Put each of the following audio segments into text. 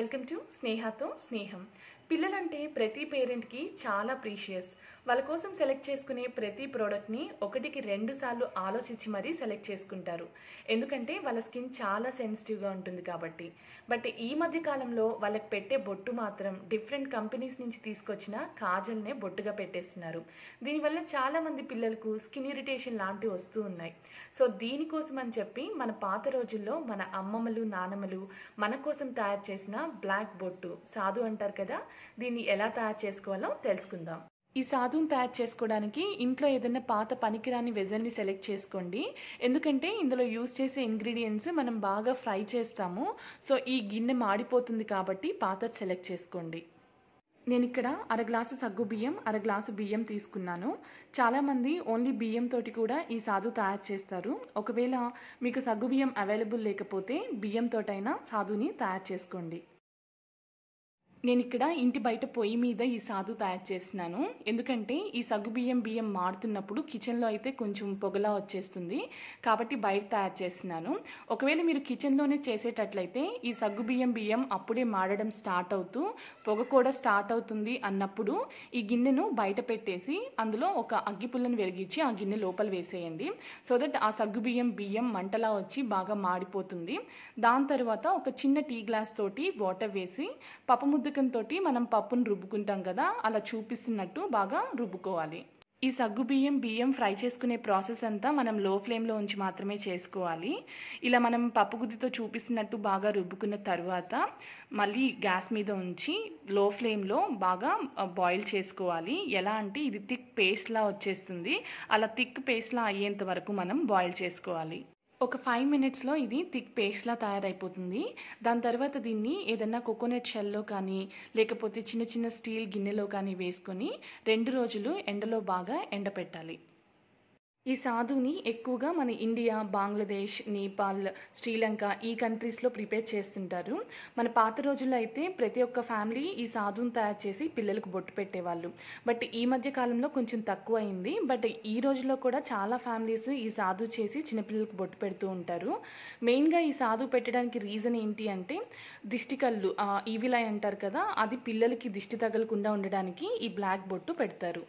welcome to స్నేహతో స్నేహం పిల్లలంటే ప్రతి పేరెంట్కి చాలా ప్రీషియస్ వాళ్ళ కోసం సెలెక్ట్ చేసుకునే ప్రతి ప్రోడక్ట్ని ఒకటికి రెండు సార్లు ఆలోచించి మరీ సెలెక్ట్ చేసుకుంటారు ఎందుకంటే వాళ్ళ స్కిన్ చాలా సెన్సిటివ్గా ఉంటుంది కాబట్టి బట్ ఈ మధ్య కాలంలో వాళ్ళకి పెట్టే బొట్టు మాత్రం డిఫరెంట్ కంపెనీస్ నుంచి తీసుకొచ్చిన కాజల్నే బొట్టుగా పెట్టేస్తున్నారు దీనివల్ల చాలామంది పిల్లలకు స్కిన్ ఇరిటేషన్ లాంటివి వస్తూ ఉన్నాయి సో దీనికోసం అని చెప్పి మన పాత రోజుల్లో మన అమ్మమ్మలు నానమ్మలు మన కోసం తయారు చేసిన బ్లాక్ బొట్టు సాధు అంటారు కదా దీన్ని ఎలా తయారు చేసుకోవాలో తెలుసుకుందాం ఈ సాధువును తయారు చేసుకోవడానికి ఇంట్లో ఏదైనా పాత పనికిరాని వెజల్ని సెలెక్ట్ చేసుకోండి ఎందుకంటే ఇందులో యూజ్ చేసే ఇంగ్రీడియంట్స్ మనం బాగా ఫ్రై చేస్తాము సో ఈ గిన్నె మాడిపోతుంది కాబట్టి పాత సెలెక్ట్ చేసుకోండి నేను ఇక్కడ అర గ్లాసు సగ్గు బియ్యం అర గ్లాసు బియ్యం తీసుకున్నాను చాలామంది ఓన్లీ బియ్యం తోటి కూడా ఈ సాధు తయారు చేస్తారు ఒకవేళ మీకు సగ్గు బియ్యం అవైలబుల్ లేకపోతే బియ్యంతోటైనా సాధుని తయారు చేసుకోండి నేను ఇక్కడ ఇంటి బయట పొయ్యి మీద ఈ సాధు తయారు చేసినాను ఎందుకంటే ఈ సగ్గుబియ్యం బియ్యం మారుతున్నప్పుడు కిచెన్లో అయితే కొంచెం పొగలా వచ్చేస్తుంది కాబట్టి బయట తయారు చేస్తున్నాను ఒకవేళ మీరు కిచెన్లోనే చేసేటట్లయితే ఈ సగ్గుబియ్యం బియ్యం అప్పుడే మాడడం స్టార్ట్ అవుతూ పొగ కూడా స్టార్ట్ అవుతుంది అన్నప్పుడు ఈ గిన్నెను బయట పెట్టేసి అందులో ఒక అగ్గిపుల్లను వెలిగించి ఆ గిన్నె లోపల వేసేయండి సో దట్ ఆ సగ్గుబియ్యం బియ్యం మంటలా వచ్చి బాగా మాడిపోతుంది దాని తర్వాత ఒక చిన్న టీ గ్లాస్ తోటి వాటర్ వేసి పప్పముద్ద బియ్యంతో మనం పప్పును రుబ్బుకుంటాం కదా అలా చూపిస్తున్నట్టు బాగా రుబ్బుకోవాలి ఈ సగ్గు బియ్యం ఫ్రై చేసుకునే ప్రాసెస్ అంతా మనం లో ఫ్లేమ్లో ఉంచి మాత్రమే చేసుకోవాలి ఇలా మనం పప్పు గుద్దితో చూపిస్తున్నట్టు బాగా రుబ్బుకున్న తర్వాత మళ్ళీ గ్యాస్ మీద ఉంచి లో ఫ్లేమ్లో బాగా బాయిల్ చేసుకోవాలి ఎలా అంటే ఇది థిక్ పేస్ట్లా వచ్చేస్తుంది అలా థిక్ పేస్ట్లా అయ్యేంత వరకు మనం బాయిల్ చేసుకోవాలి ఒక ఫైవ్ మినిట్స్లో ఇది థిక్ పేస్ట్లా తయారైపోతుంది దాని తర్వాత దీన్ని ఏదన్నా కోకోనట్ షెల్లో కానీ లేకపోతే చిన్న చిన్న స్టీల్ గిన్నెలో కానీ వేసుకొని రెండు రోజులు ఎండలో బాగా ఎండపెట్టాలి ఈ సాధుని ఎక్కువగా మన ఇండియా బంగ్లాదేశ్ నేపాల్ శ్రీలంక ఈ కంట్రీస్లో ప్రిపేర్ చేస్తుంటారు మన పాత రోజుల్లో అయితే ప్రతి ఒక్క ఫ్యామిలీ ఈ సాధుని తయారు చేసి పిల్లలకు బొట్టు పెట్టేవాళ్ళు బట్ ఈ మధ్య కాలంలో కొంచెం తక్కువ అయింది బట్ ఈ రోజుల్లో కూడా చాలా ఫ్యామిలీస్ ఈ సాధు చేసి చిన్నపిల్లలకు బొట్టు పెడుతూ ఉంటారు మెయిన్గా ఈ సాధు పెట్టడానికి రీజన్ ఏంటి అంటే దిష్టి కళ్ళు ఈవిలై అంటారు కదా అది పిల్లలకి దిష్టి తగలకుండా ఉండడానికి ఈ బ్లాక్ బొట్టు పెడతారు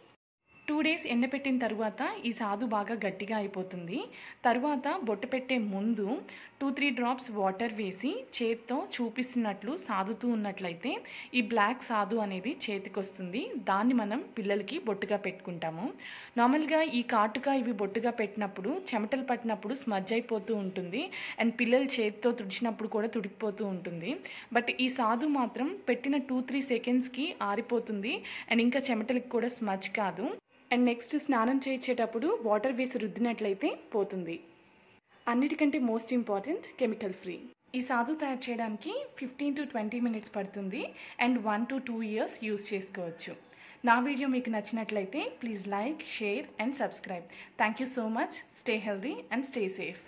టూ డేస్ ఎండపెట్టిన తర్వాత ఈ సాదు బాగా గట్టిగా అయిపోతుంది తర్వాత బొట్టు పెట్టే ముందు టూ త్రీ డ్రాప్స్ వాటర్ వేసి చేత్తో చూపిస్తున్నట్లు సాదుతూ ఉన్నట్లయితే ఈ బ్లాక్ సాదు అనేది చేతికొస్తుంది దాన్ని మనం పిల్లలకి బొట్టుగా పెట్టుకుంటాము నార్మల్గా ఈ కాటుక ఇవి బొట్టుగా పెట్టినప్పుడు చెమటలు పట్టినప్పుడు స్మజ్ అయిపోతూ ఉంటుంది అండ్ పిల్లలు చేతితో తుడిచినప్పుడు కూడా తుడికిపోతూ ఉంటుంది బట్ ఈ సాదు మాత్రం పెట్టిన టూ త్రీ సెకండ్స్కి ఆరిపోతుంది అండ్ ఇంకా చెమటలకు కూడా స్మజ్ కాదు అండ్ నెక్స్ట్ స్నానం చేయించేటప్పుడు వాటర్ వేసి రుద్దినట్లయితే పోతుంది అన్నిటికంటే మోస్ట్ ఇంపార్టెంట్ కెమికల్ ఫ్రీ ఈ సాధు తయారు చేయడానికి ఫిఫ్టీన్ టు ట్వంటీ మినిట్స్ పడుతుంది and one to two years use చేసుకోవచ్చు నా వీడియో మీకు నచ్చినట్లయితే please like share and subscribe thank you so much stay healthy and stay safe